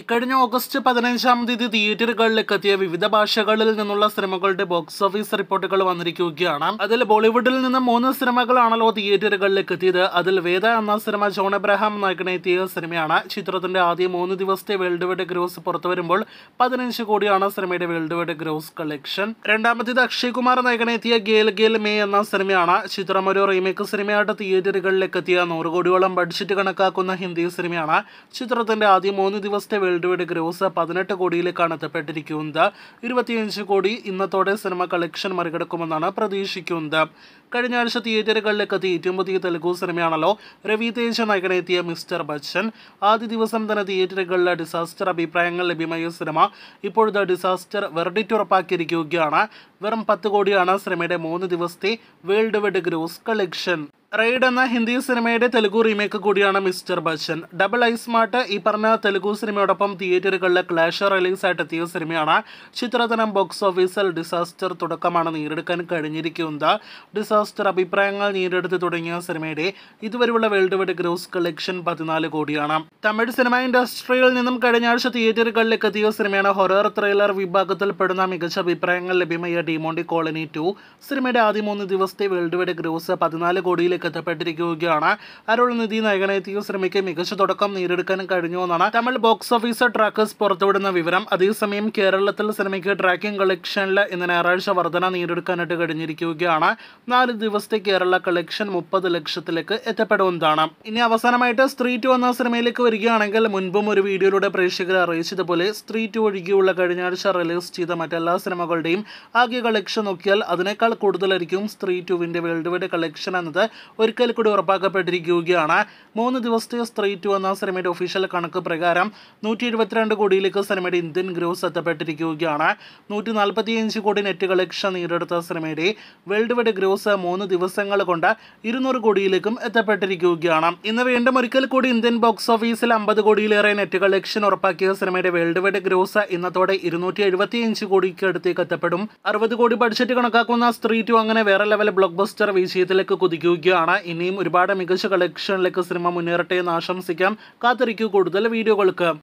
ഇക്കഴിഞ്ഞ ഓഗസ്റ്റ് പതിനഞ്ചാം തീയതി തിയേറ്ററുകളിലേക്ക് എത്തിയ വിവിധ ഭാഷകളിൽ നിന്നുള്ള സിനിമകളുടെ ബോക്സ് ഓഫീസ് റിപ്പോർട്ടുകൾ വന്നിരിക്കുകയാണ് അതിൽ ബോളിവുഡിൽ നിന്ന് മൂന്ന് സിനിമകളാണല്ലോ തിയേറ്ററുകളിലേക്ക് എത്തിയത് അതിൽ വേദ എന്ന സിനിമ ജോൺ എബ്രഹാം നായകനെത്തിയ സിനിമയാണ് ചിത്രത്തിന്റെ ആദ്യ മൂന്ന് ദിവസത്തെ വേൾഡ് വൈഡ് ഗ്രോസ് പുറത്തു വരുമ്പോൾ പതിനഞ്ച് കോടിയാണ് സിനിമയുടെ വേൾഡ് വൈഡ് ഗ്രോസ് കളക്ഷൻ രണ്ടാമത്തേത് അക്ഷയ് കുമാർ നായകനെത്തിയ ഗേൽ ഗേൽ മേ എന്ന സിനിമയാണ് ചിത്രം ഒരു റീമേക്ക് സിനിമയായിട്ട് തിയേറ്ററുകളിലേക്ക് എത്തിയ നൂറ് കോടിയോളം ബഡ്ജറ്റ് കണക്കാക്കുന്ന ഹിന്ദി സിനിമയാണ് ചിത്രത്തിന്റെ ആദ്യ മൂന്ന് ദിവസത്തെ വേൾഡ് വൈഡ് ഗ്രോസ് പതിനെട്ട് കോടിയിലേക്കാണ് എത്തപ്പെട്ടിരിക്കുന്നത് ഇരുപത്തിയഞ്ച് കോടി ഇന്നത്തോടെ സിനിമ കളക്ഷൻ മറികടക്കുമെന്നാണ് പ്രതീക്ഷിക്കുന്നത് കഴിഞ്ഞ ആഴ്ച എത്തി ഏറ്റവും പുതിയ തെലുഗു സിനിമയാണല്ലോ രവിതേജ നായകനെത്തിയ മിസ്റ്റർ ബച്ചൻ ആദ്യ ദിവസം തന്നെ തിയേറ്ററുകളിലെ ഡിസാസ്റ്റർ അഭിപ്രായങ്ങൾ ലഭ്യമായ സിനിമ ഇപ്പോഴത്തെ ഡിസാസ്റ്റർ വെർഡിറ്റ് ഉറപ്പാക്കിയിരിക്കുകയാണ് വെറും പത്ത് കോടിയാണ് സിനിമയുടെ മൂന്ന് ദിവസത്തെ world wide gross collection Raid എന്ന ഹിന്ദി സിനിമയുടെ തെലുഗു റീമേക്ക് കൂടിയാണ് mister Bachchan double I smart ഈ പറഞ്ഞ തെലുഗു സിനിമയോടൊപ്പം തിയേറ്ററുകളിലെ ക്ലാഷ് റിലീസായിട്ട് എത്തിയ സിനിമയാണ് ചിത്രതനം ബോക്സ് ഓഫീസിൽ ഡിസാസ്റ്റർ തുടക്കമാണ് നേരിടുക്കാൻ കഴിഞ്ഞിരിക്കുന്നത് ഡിസാസ്റ്റർ അഭിപ്രായങ്ങൾ നേരിടുത്ത് തുടങ്ങിയ സിനിമയുടെ ഇതുവരെയുള്ള വേൾഡ് വൈഡ് ഗ്രോസ് കളക്ഷൻ പതിനാല് കോടിയാണ് തമിഴ് സിനിമ ഇൻഡസ്ട്രിയിൽ നിന്നും കഴിഞ്ഞ ആഴ്ച തിയേറ്ററുകളിലേക്ക് എത്തിയ സിനിമയാണ് ഹൊറർ വിഭാഗത്തിൽ വിഭാഗത്തിൽപ്പെടുന്ന മികച്ച അഭിപ്രായങ്ങൾ ലഭ്യമായ ഡിമോണ്ടി കോളനി ടു സിനിമയുടെ ആദ്യ മൂന്ന് ദിവസത്തെ വേൾഡ് വൈഡ് ഗ്രോസ് പതിനാല് കോടിയിലേക്ക് അരുൾ നിധി നയകനയെത്തിയും സിനിമയ്ക്ക് മികച്ച തുടക്കം കഴിഞ്ഞു കഴിഞ്ഞുവെന്നാണ് തമിഴ് ബോക്സ് ഓഫീസ് ട്രാക്കേഴ്സ് പുറത്തുവിടുന്ന വിവരം അതേസമയം കേരളത്തിൽ സിനിമയ്ക്ക് ട്രാക്കിംഗ് കളക്ഷനിൽ ഇന്ന് ഞായറാഴ്ച വർധന നേടിയെടുക്കാനായിട്ട് കഴിഞ്ഞിരിക്കുകയാണ് നാല് ദിവസത്തെ കേരള കളക്ഷൻ മുപ്പത് ലക്ഷത്തിലേക്ക് എത്തപ്പെടുന്നതാണ് ഇനി അവസാനമായിട്ട് സ്ത്രീ ടു എന്ന സിനിമയിലേക്ക് വരികയാണെങ്കിൽ മുൻപും ഒരു വീഡിയോയിലൂടെ പ്രേക്ഷകരെ അറിയിച്ചതുപോലെ സ്ത്രീ ടു ഒഴികെയുള്ള കഴിഞ്ഞ ആഴ്ച റിലീസ് ചെയ്ത മറ്റെല്ലാ സിനിമകളുടെയും ആകെ കളക്ഷൻ നോക്കിയാൽ അതിനേക്കാൾ കൂടുതലായിരിക്കും സ്ത്രീ ടുവിൻ്റെ വേൾഡ് വൈഡ് കളക്ഷൻ എന്നത് ഒരിക്കൽ കൂടി ഉറപ്പാക്കപ്പെട്ടിരിക്കുകയാണ് മൂന്ന് ദിവസത്തെ സ്ത്രീറ്റ് വന്ന സിനിമയുടെ ഒഫീഷ്യൽ കണക്ക് പ്രകാരം നൂറ്റി ഇരുപത്തിരണ്ട് കോടിയിലേക്ക് സിനിമയുടെ ഇന്ത്യൻ ഗ്രോസ് എത്തപ്പെട്ടിരിക്കുകയാണ് നൂറ്റി നാൽപ്പത്തിയഞ്ച് കോടി നെറ്റ് കളക്ഷൻ നേടിയെടുത്ത സിനിമയുടെ വേൾഡ് വൈഡ് ഗ്രോസ് മൂന്ന് ദിവസങ്ങൾ കൊണ്ട് ഇരുന്നൂറ് കോടിയിലേക്കും എത്തപ്പെട്ടിരിക്കുകയാണ് ഇന്ന് വീണ്ടും ഒരിക്കൽ കൂടി ഇന്ത്യൻ ബോക്സ് ഓഫീസിൽ അമ്പത് കോടിയിലേറെ നെറ്റ് കളക്ഷൻ ഉറപ്പാക്കിയ സിനിമയുടെ വേൾഡ് വൈഡ് ഗ്രോസ് ഇന്നത്തോടെ ഇരുന്നൂറ്റി എഴുപത്തിയഞ്ച് കോടിക്ക് അടുത്തേക്ക് എത്തപ്പെടും അറുപത് കോടി ബഡ്ജറ്റ് കണക്കാക്കുന്ന സ്ത്രീ അങ്ങനെ വേറെ ലെവൽ ബ്ലോക്ക് ബസ്റ്റർ വിജയത്തിലേക്ക് കുതിക്കുകയാണ് തുടരുകയാണ് ഇനിയും ഒരുപാട് മികച്ച കളക്ഷനിലേക്ക് സിനിമ മുന്നേറട്ടെ എന്ന് ആശംസിക്കാം കാത്തിരിക്കൂ കൂടുതൽ വീഡിയോകൾക്ക്